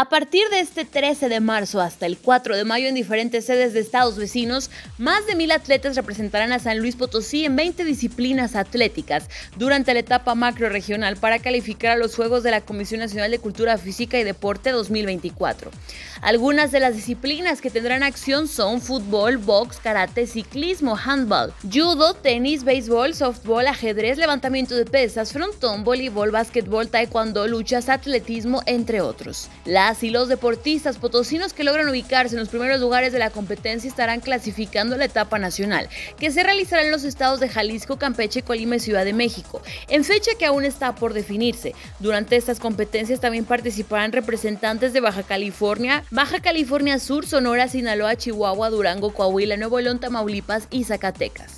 A partir de este 13 de marzo hasta el 4 de mayo en diferentes sedes de estados vecinos, más de mil atletas representarán a San Luis Potosí en 20 disciplinas atléticas durante la etapa macroregional para calificar a los Juegos de la Comisión Nacional de Cultura Física y Deporte 2024. Algunas de las disciplinas que tendrán acción son fútbol, box, karate, ciclismo, handball, judo, tenis, béisbol, softball, ajedrez, levantamiento de pesas, frontón, voleibol, básquetbol, taekwondo, luchas, atletismo, entre otros. La Así los deportistas potosinos que logran ubicarse en los primeros lugares de la competencia estarán clasificando la etapa nacional, que se realizará en los estados de Jalisco, Campeche, Colima y Ciudad de México, en fecha que aún está por definirse. Durante estas competencias también participarán representantes de Baja California, Baja California Sur, Sonora, Sinaloa, Chihuahua, Durango, Coahuila, Nuevo León, Tamaulipas y Zacatecas.